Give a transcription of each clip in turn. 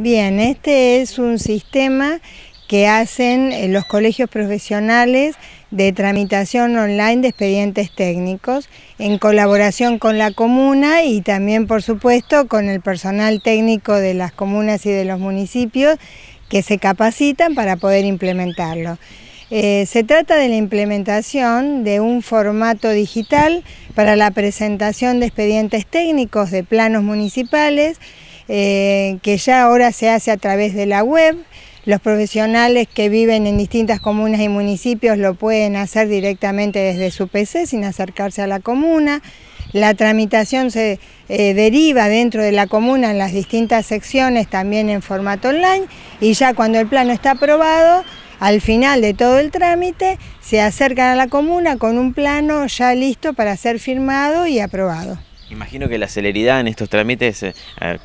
Bien, este es un sistema que hacen eh, los colegios profesionales de tramitación online de expedientes técnicos en colaboración con la comuna y también, por supuesto, con el personal técnico de las comunas y de los municipios que se capacitan para poder implementarlo. Eh, se trata de la implementación de un formato digital para la presentación de expedientes técnicos de planos municipales eh, que ya ahora se hace a través de la web. Los profesionales que viven en distintas comunas y municipios lo pueden hacer directamente desde su PC sin acercarse a la comuna. La tramitación se eh, deriva dentro de la comuna en las distintas secciones también en formato online y ya cuando el plano está aprobado, al final de todo el trámite, se acercan a la comuna con un plano ya listo para ser firmado y aprobado. Imagino que la celeridad en estos trámites eh,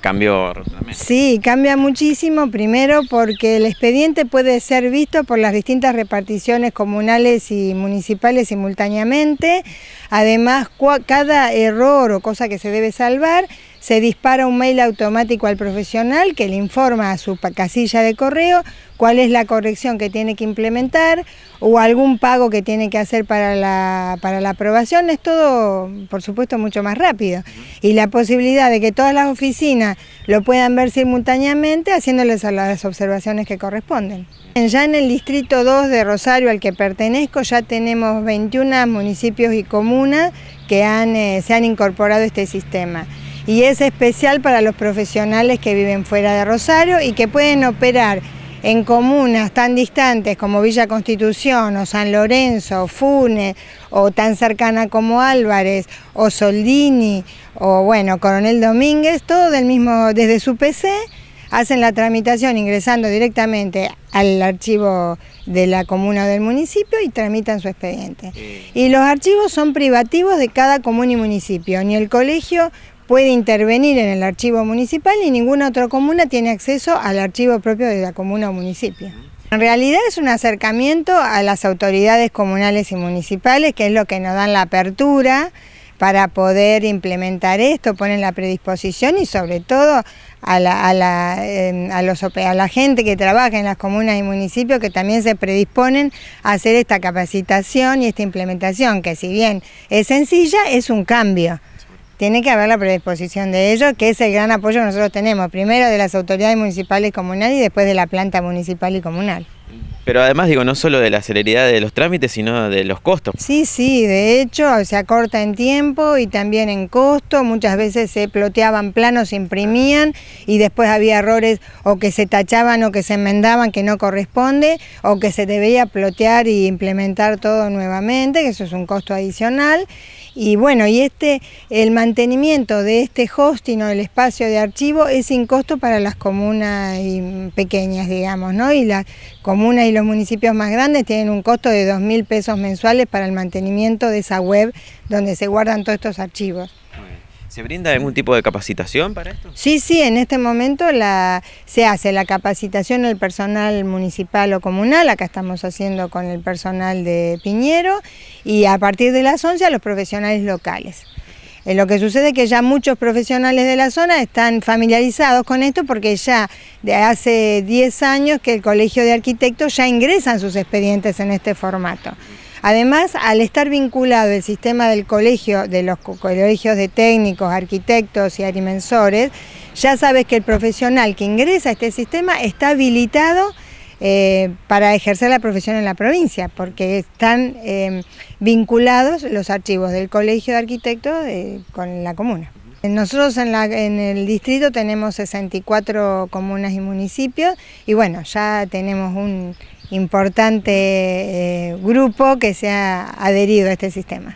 cambió Sí, cambia muchísimo, primero porque el expediente puede ser visto por las distintas reparticiones comunales y municipales simultáneamente, además cada error o cosa que se debe salvar se dispara un mail automático al profesional que le informa a su casilla de correo cuál es la corrección que tiene que implementar o algún pago que tiene que hacer para la, aprobación. Es todo, por supuesto, mucho más rápido. Y la posibilidad de que todas las oficinas lo puedan ver simultáneamente haciéndoles las observaciones que corresponden. Ya en el distrito 2 de Rosario al que pertenezco ya tenemos 21 municipios y comunas que eh, se han incorporado a este sistema y es especial para los profesionales que viven fuera de Rosario y que pueden operar en comunas tan distantes como Villa Constitución o San Lorenzo, o o tan cercana como Álvarez, o Soldini, o bueno, Coronel Domínguez, todo del mismo, desde su PC, hacen la tramitación ingresando directamente al archivo de la comuna o del municipio y tramitan su expediente. Eh. Y los archivos son privativos de cada comuna y municipio, ni el colegio puede intervenir en el archivo municipal y ninguna otra comuna tiene acceso al archivo propio de la comuna o municipio. En realidad es un acercamiento a las autoridades comunales y municipales, que es lo que nos dan la apertura para poder implementar esto, ponen la predisposición y sobre todo a la, a la em, gente que trabaja en las comunas y municipios que también se predisponen a hacer esta capacitación y esta implementación, que si bien es sencilla, es un cambio tiene que haber la predisposición de ellos, que es el gran apoyo que nosotros tenemos, primero de las autoridades municipales y comunales y después de la planta municipal y comunal. Pero además, digo, no solo de la celeridad de los trámites, sino de los costos. Sí, sí, de hecho, se acorta en tiempo y también en costo. Muchas veces se ploteaban planos, se imprimían y después había errores o que se tachaban o que se enmendaban que no corresponde o que se debía plotear y implementar todo nuevamente, que eso es un costo adicional. Y bueno, y este, el mantenimiento de este hosting o el espacio de archivo es sin costo para las comunas pequeñas, digamos, ¿no? Y las comunas y los municipios más grandes tienen un costo de 2.000 pesos mensuales para el mantenimiento de esa web donde se guardan todos estos archivos. ¿Se brinda algún tipo de capacitación para esto? Sí, sí, en este momento se hace la capacitación al personal municipal o comunal, acá estamos haciendo con el personal de Piñero, y a partir de las 11 a los profesionales locales lo que sucede es que ya muchos profesionales de la zona están familiarizados con esto porque ya de hace 10 años que el Colegio de Arquitectos ya ingresan sus expedientes en este formato. Además, al estar vinculado el sistema del colegio, de los colegios de técnicos, arquitectos y agrimensores, ya sabes que el profesional que ingresa a este sistema está habilitado eh, para ejercer la profesión en la provincia, porque están em, vinculados los archivos del Colegio de Arquitectos eh, con la comuna. Nosotros en, el distrito tenemos 64 comunas y municipios y bueno, ya tenemos un importante eh, grupo que se ha adherido a este sistema.